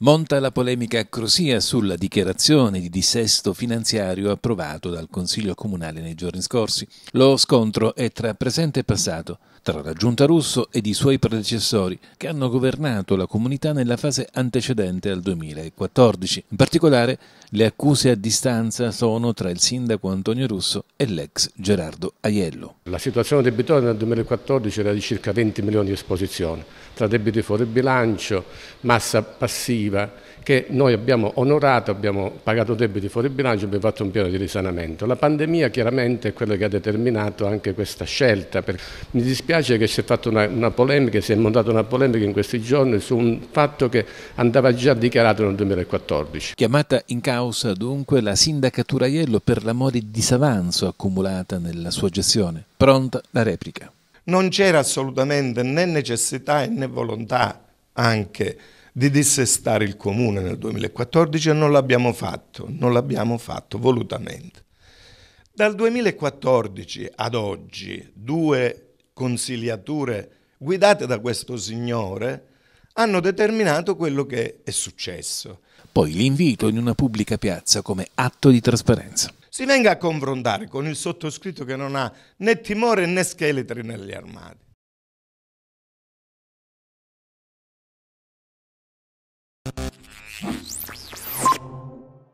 Monta la polemica a Crosia sulla dichiarazione di dissesto finanziario approvato dal Consiglio Comunale nei giorni scorsi. Lo scontro è tra presente e passato tra la giunta russo ed i suoi predecessori che hanno governato la comunità nella fase antecedente al 2014. In particolare le accuse a distanza sono tra il sindaco Antonio Russo e l'ex Gerardo Aiello. La situazione debitoria nel 2014 era di circa 20 milioni di esposizione, tra debiti fuori bilancio, massa passiva, che noi abbiamo onorato, abbiamo pagato debiti fuori bilancio e abbiamo fatto un piano di risanamento. La pandemia chiaramente è quella che ha determinato anche questa scelta. Mi dispiace dispiace che si è fatta una, una, polemica, si è montata una polemica in questi giorni su un fatto che andava già dichiarato nel 2014. Chiamata in causa dunque la sindaca Turaiello per la mole di disavanzo accumulata nella sua gestione. Pronta la replica. Non c'era assolutamente né necessità né volontà anche di dissestare il comune nel 2014 e non l'abbiamo fatto, non l'abbiamo fatto volutamente. Dal 2014 ad oggi due consigliature guidate da questo signore hanno determinato quello che è successo. Poi l'invito in una pubblica piazza come atto di trasparenza. Si venga a confrontare con il sottoscritto che non ha né timore né scheletri negli armadi. Thank